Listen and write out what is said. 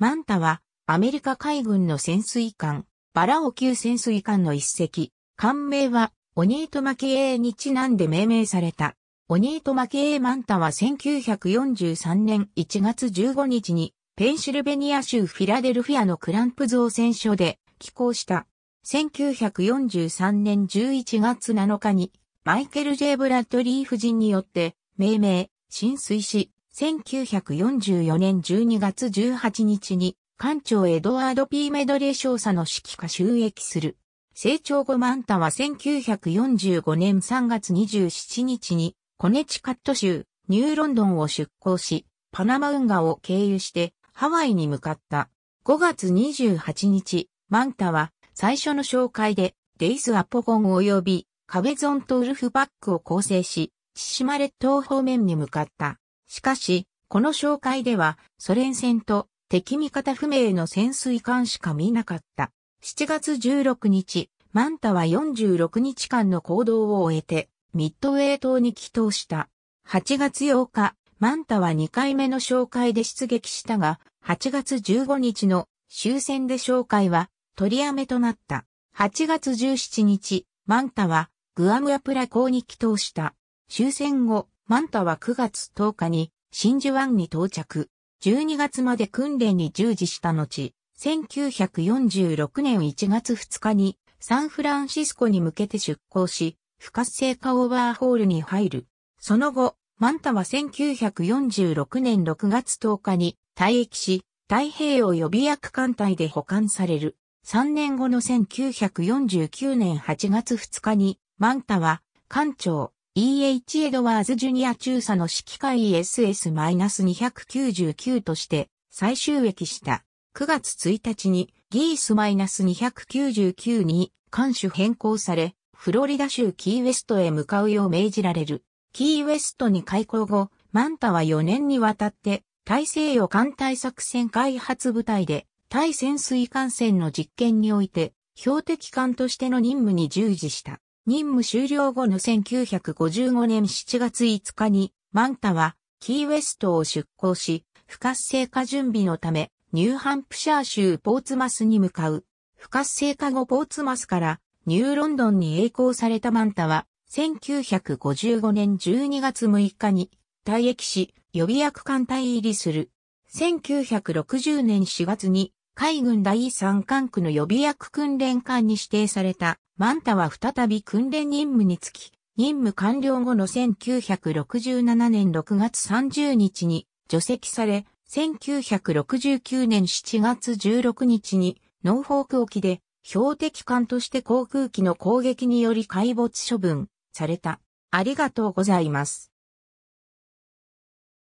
マンタは、アメリカ海軍の潜水艦、バラオ級潜水艦の一隻。艦名は、オニートマケエーにちなんで命名された。オニートマケエーマンタは1943年1月15日に、ペンシルベニア州フィラデルフィアのクランプ造船所で寄港した。1943年11月7日に、マイケル・ジェイ・ブラッドリー夫人によって、命名、浸水し、1944年12月18日に、艦長エドワード・ P・ メドレー少佐の指揮下収益する。成長後マンタは1945年3月27日に、コネチカット州、ニューロンドンを出港し、パナマ運河を経由してハワイに向かった。5月28日、マンタは最初の紹介でデイス・アポゴン及びカベゾンとウルフバックを構成し、千島列島方面に向かった。しかし、この紹介では、ソ連戦と敵味方不明の潜水艦しか見なかった。7月16日、マンタは46日間の行動を終えて、ミッドウェイ島に帰投した。8月8日、マンタは2回目の紹介で出撃したが、8月15日の終戦で紹介は取りやめとなった。8月17日、マンタはグアムアプラ港に帰投した。終戦後、マンタは9月10日に真珠湾に到着。12月まで訓練に従事した後、1946年1月2日にサンフランシスコに向けて出港し、不活性化オーバーホールに入る。その後、マンタは1946年6月10日に退役し、太平洋予備役艦隊で保管される。3年後の1949年8月2日に、マンタは艦長、E.H. エドワーズ・ジュニア中佐の指揮会 ESS-299 として再収益した。9月1日にギース -299 に艦種変更され、フロリダ州キーウェストへ向かうよう命じられる。キーウェストに開港後、マンタは4年にわたって大西洋艦隊作戦開発部隊で対潜水艦船の実験において標的艦としての任務に従事した。任務終了後の1955年7月5日に、マンタはキーウェストを出港し、不活性化準備のため、ニューハンプシャー州ポーツマスに向かう。不活性化後ポーツマスからニューロンドンに栄光されたマンタは、1955年12月6日に退役し、予備役艦隊入りする。1960年4月に海軍第三管区の予備役訓練艦に指定された、マンタは再び訓練任務につき、任務完了後の1967年6月30日に除籍され、1969年7月16日にノーフォーク沖で標的艦として航空機の攻撃により海没処分された。ありがとうございます。